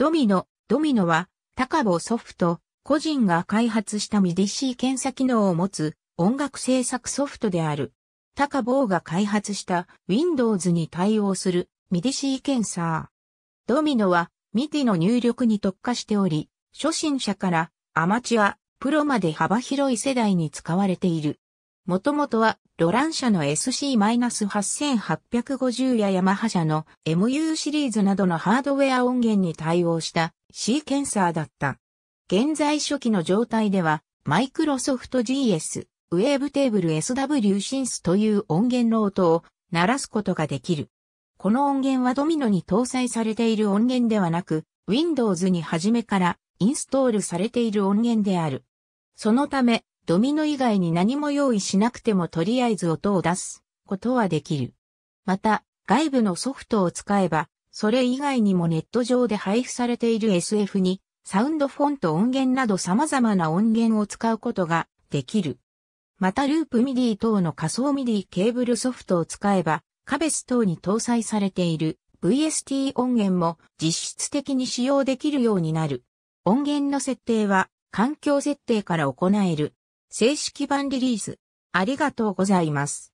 ドミノ、ドミノは、高ボソフト、個人が開発したミディシー検査機能を持つ音楽制作ソフトである。高ボが開発した Windows に対応するミディシー検査。ドミノはミディの入力に特化しており、初心者からアマチュア、プロまで幅広い世代に使われている。もともとは、ロラン社の SC-8850 やヤマハ社の MU シリーズなどのハードウェア音源に対応したシーケンサーだった。現在初期の状態では、マイクロソフト GS、ウェーブテーブル SW シンスという音源の音を鳴らすことができる。この音源はドミノに搭載されている音源ではなく、Windows に初めからインストールされている音源である。そのため、ドミノ以外に何も用意しなくてもとりあえず音を出すことはできる。また、外部のソフトを使えば、それ以外にもネット上で配布されている SF に、サウンドフォント音源など様々な音源を使うことができる。またループミディ等の仮想ミディケーブルソフトを使えば、カベス等に搭載されている VST 音源も実質的に使用できるようになる。音源の設定は環境設定から行える。正式版リリース。ありがとうございます。